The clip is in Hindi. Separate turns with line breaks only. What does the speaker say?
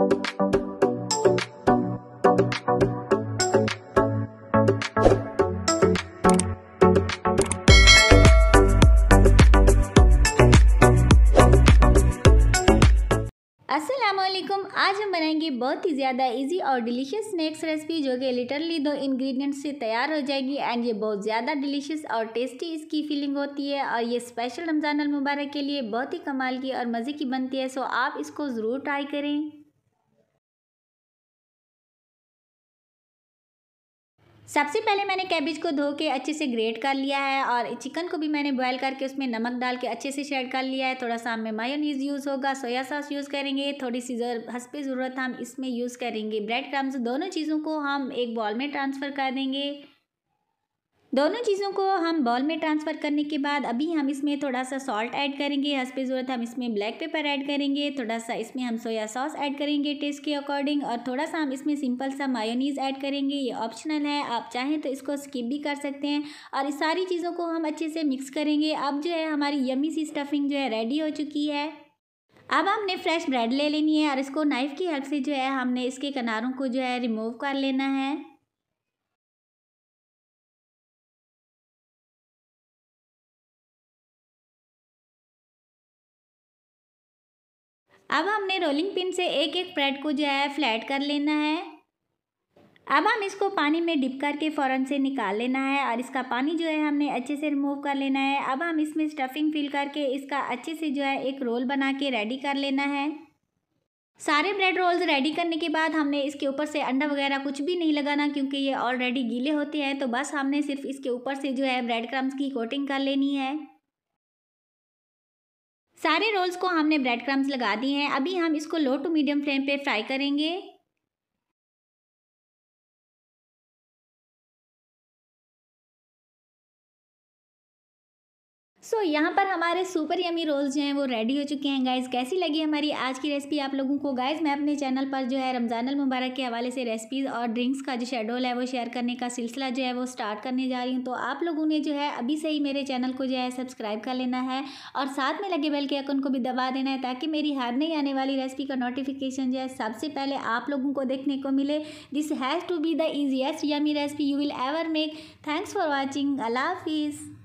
आज हम बनाएंगे बहुत ही ज़्यादा इजी और डिलीशियस स्नैक्स रेसिपी जो कि लिटरली दो इंग्रेडिएंट्स से तैयार हो जाएगी एंड ये बहुत ज़्यादा डिलीशियस और टेस्टी इसकी फीलिंग होती है और ये स्पेशल रमज़ान मुबारक के लिए बहुत ही कमाल की और मज़े की बनती है सो आप इसको ज़रूर ट्राई करें सबसे पहले मैंने कैबेज को धो के अच्छे से ग्रेट कर लिया है और चिकन को भी मैंने बॉयल करके उसमें नमक डाल के अच्छे से शेड कर लिया है थोड़ा सा हमें मायोनीज़ यूज़ होगा सोया सॉस यूज़ करेंगे थोड़ी सी हंस पे ज़रूरत हम इसमें यूज़ करेंगे ब्रेड क्रम्स दोनों चीज़ों को हम एक बॉल में ट्रांसफ़र कर देंगे दोनों चीज़ों को हम बॉल में ट्रांसफ़र करने के बाद अभी हम इसमें थोड़ा सा सॉल्ट ऐड करेंगे हंस पे ज़रूरत हम इसमें ब्लैक पेपर ऐड करेंगे थोड़ा सा इसमें हम सोया सॉस ऐड करेंगे टेस्ट के अकॉर्डिंग और थोड़ा सा हम इसमें सिंपल सा मायोनीज़ ऐड करेंगे ये ऑप्शनल है आप चाहें तो इसको स्किप भी कर सकते हैं और इस सारी चीज़ों को हम अच्छे से मिक्स करेंगे अब जो है हमारी यमी सी स्टफिंग जो है रेडी हो चुकी है अब हमने फ्रेश ब्रेड ले लेनी है और इसको नाइफ़ की
हेल्प से जो है हमने इसके किनारों को जो है रिमूव कर लेना है अब हमने रोलिंग पिन से एक एक
प्रेड
को जो है फ्लैट कर लेना है अब हम इसको पानी में डिप करके फ़ौरन से निकाल लेना है और इसका पानी जो है हमने अच्छे से रिमूव कर लेना है अब हम इसमें स्टफिंग फिल करके इसका अच्छे से जो है एक रोल बना के रेडी कर लेना है सारे ब्रेड रोल्स रेडी करने के बाद हमने इसके ऊपर से अंडा वगैरह कुछ भी नहीं लगाना क्योंकि ये ऑलरेडी गीले होते हैं तो बस हमने सिर्फ इसके ऊपर से जो है ब्रेड क्रम्स की कोटिंग कर लेनी है सारे रोल्स को हमने ब्रेड क्रम्स लगा दिए हैं अभी हम इसको लो टू मीडियम फ्लेम पे
फ्राई
करेंगे सो so, यहाँ पर हमारे
सुपर यमी रोल्स जो हैं वो रेडी हो चुके हैं गाइज़ कैसी लगी हमारी आज की रेसिपी आप लोगों को गाइज़ मैं अपने चैनल पर जो है रमज़ान मुबारक के हवाले से रेसिपीज़ और ड्रिंक्स का जो शेड्यूल है वो शेयर करने का सिलसिला जो है वो स्टार्ट करने जा रही हूँ तो आप लोगों ने जो है अभी से ही मेरे चैनल को जो है सब्सक्राइब कर लेना है और साथ में लगे बेल के अकन को भी दबा देना है ताकि मेरी हर नई आने वाली रेसिपी का नोटिफिकेशन जो है सबसे पहले आप लोगों को देखने को मिले this has to be the easiest yummy recipe you will ever make thanks for watching अल्लाह हाफिज़